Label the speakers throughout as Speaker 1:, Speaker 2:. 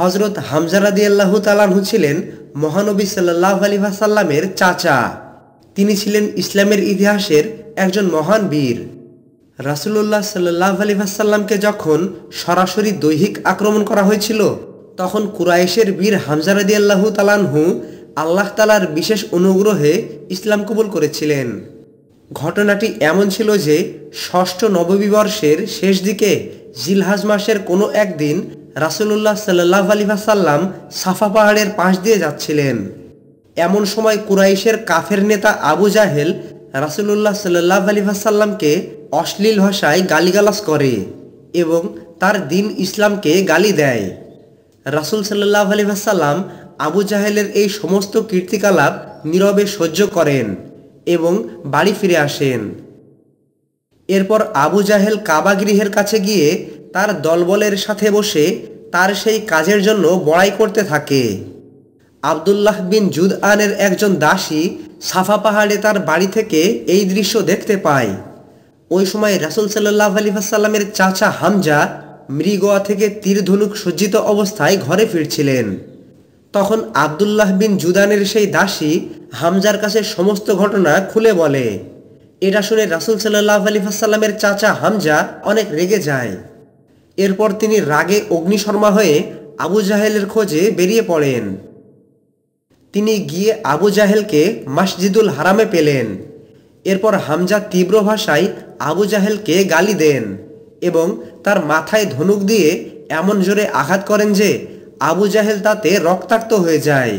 Speaker 1: হজরত হামজারাদি আল্লাহ তালাহু ছিলেন মহানবী সাল্লাহ আলী ভাসাল্লামের চাচা তিনি ছিলেন ইসলামের ইতিহাসের একজন মহান বীর রাসুল্লাহ সাল্লাহ আলী ভাসাল্লামকে যখন সরাসরি দৈহিক আক্রমণ করা হয়েছিল তখন কুরাইশের বীর হামজারাদি আল্লাহ তালানহু আল্লাহ তালার বিশেষ অনুগ্রহে ইসলাম কবুল করেছিলেন ঘটনাটি এমন ছিল যে ষষ্ঠ নববী বর্ষের শেষ দিকে জিলহাজ মাসের কোনো একদিন রাসুলুল্লাহ সাল্লাহ আলী ভাসাল্লাম সাফা পাহাড়ের পাশ দিয়ে যাচ্ছিলেন এমন সময় কুরাইশের কাফের নেতা আবু জাহেল রাসুলুল্লাহ সাল্লাহ আলী ভাসাল্লামকে অশ্লীল ভাষায় গালিগালাজ করে এবং তার দিন ইসলামকে গালি দেয় রাসুল সাল্লাহ আলী ভাসাল্লাম আবু জাহেলের এই সমস্ত কীর্তিকলাপ নীরবে সহ্য করেন এবং বাড়ি ফিরে আসেন এরপর আবু জাহেল কাবাগৃহের কাছে গিয়ে তার দলবলের সাথে বসে তার সেই কাজের জন্য বড়াই করতে থাকে আবদুল্লাহ বিন আনের একজন দাসী সাফা পাহাড়ে তার বাড়ি থেকে এই দৃশ্য দেখতে পায় ওই সময় রাসুল সাল্লাহ আলী আসাল্লামের চাচা হামজা মৃগোয়া থেকে তীর ধনুক সজ্জিত অবস্থায় ঘরে ফিরছিলেন তখন আবদুল্লাহ বিন জুদানের সেই দাসী হামজার কাছে সমস্ত ঘটনা খুলে বলে এটা শুনে রাসুল সাল্লাহ আলী আসাল্লামের চাচা হামজা অনেক রেগে যায় এরপর তিনি রাগে অগ্নিশর্মা হয়ে আবু জাহেলের খোঁজে বেরিয়ে পড়েন তিনি গিয়ে আবু জাহেলকে মাসজিদুল হারামে পেলেন এরপর হামজা তীব্র ভাষায় আবু জাহেলকে গালি দেন এবং তার মাথায় ধনুক দিয়ে এমন জোরে আঘাত করেন যে আবু জাহেল তাতে রক্তাক্ত হয়ে যায়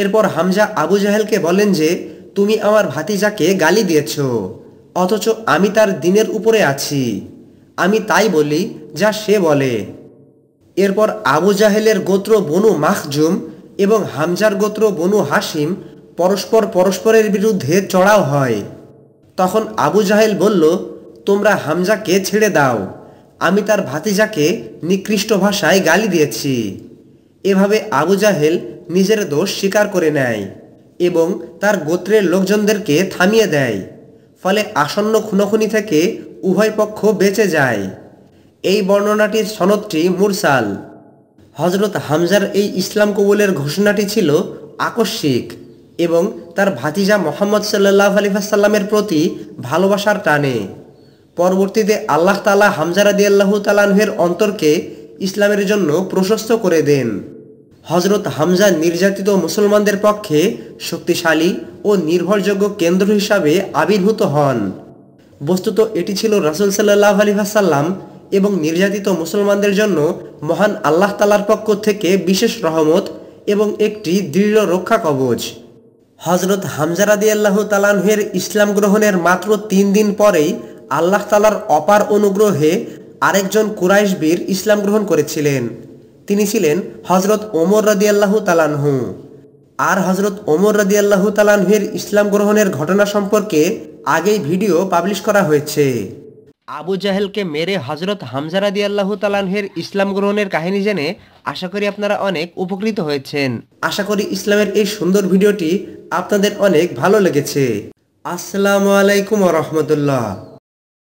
Speaker 1: এরপর হামজা আবু জাহেলকে বলেন যে তুমি আমার ভাতিজাকে গালি দিয়েছ অথচ আমি তার দিনের উপরে আছি আমি তাই বলি যা সে বলে এরপর আবু জাহেলের গোত্র বনু মাহজুম এবং হামজার গোত্র বনু হাসিম পরস্পর পরস্পরের বিরুদ্ধে চড়াও হয় তখন আবু জাহেল বলল তোমরা হামজাকে ছেড়ে দাও আমি তার ভাতিজাকে নিকৃষ্ট ভাষায় গালি দিয়েছি এভাবে আবু জাহেল নিজের দোষ স্বীকার করে নেয় এবং তার গোত্রের লোকজনদেরকে থামিয়ে দেয় ফলে আসন্ন খুনোখুনি থেকে উভয় পক্ষ বেঁচে যায় এই বর্ণনাটির সনদটি মুরসাল হজরত হামজার এই ইসলাম কবুলের ঘোষণাটি ছিল আকস্মিক এবং তার ভাতিজা মোহাম্মদ সাল্লাহ আলিফাসাল্লামের প্রতি ভালোবাসার টানে পরবর্তীতে আল্লাহ তালা হামজার রাদি আল্লাহ অন্তরকে ইসলামের জন্য প্রশস্ত করে দেন হজরত হামজা নির্যাতিত মুসলমানদের পক্ষে শক্তিশালী ও নির্ভরযোগ্য কেন্দ্র হিসাবে আবির্ভূত হন বস্তুত এটি ছিল রাসুল সাল্লাহ আলী ভাসাল্লাম এবং নির্যাতিত মুসলমানদের জন্য মহান আল্লাহ তালার পক্ষ থেকে বিশেষ রহমত এবং একটি দৃঢ় রক্ষা কবচ হজরত হামজারাদি আল্লাহ তালানহের ইসলাম গ্রহণের মাত্র তিন দিন পরেই আল্লাহ তালার অপার অনুগ্রহে আরেকজন কুরাইশবীর ইসলাম গ্রহণ করেছিলেন তিনি ছিলেন হজরত ওমর রাদি আল্লাহ তালানহু আর হজরত ওমর রাজি আল্লাহ তালানহের ইসলাম গ্রহণের ঘটনা সম্পর্কে আগেই ভিডিও পাবলিশ করা হয়েছে আবু জাহেলকে মেরে হজরত হামজা রাদি আল্লাহ তালানহের ইসলাম গ্রহণের কাহিনী জেনে আশা করি আপনারা অনেক উপকৃত হয়েছেন আশা করি ইসলামের এই সুন্দর ভিডিওটি আপনাদের অনেক ভালো লেগেছে আসসালামু আলাইকুম রহমতুল্লাহ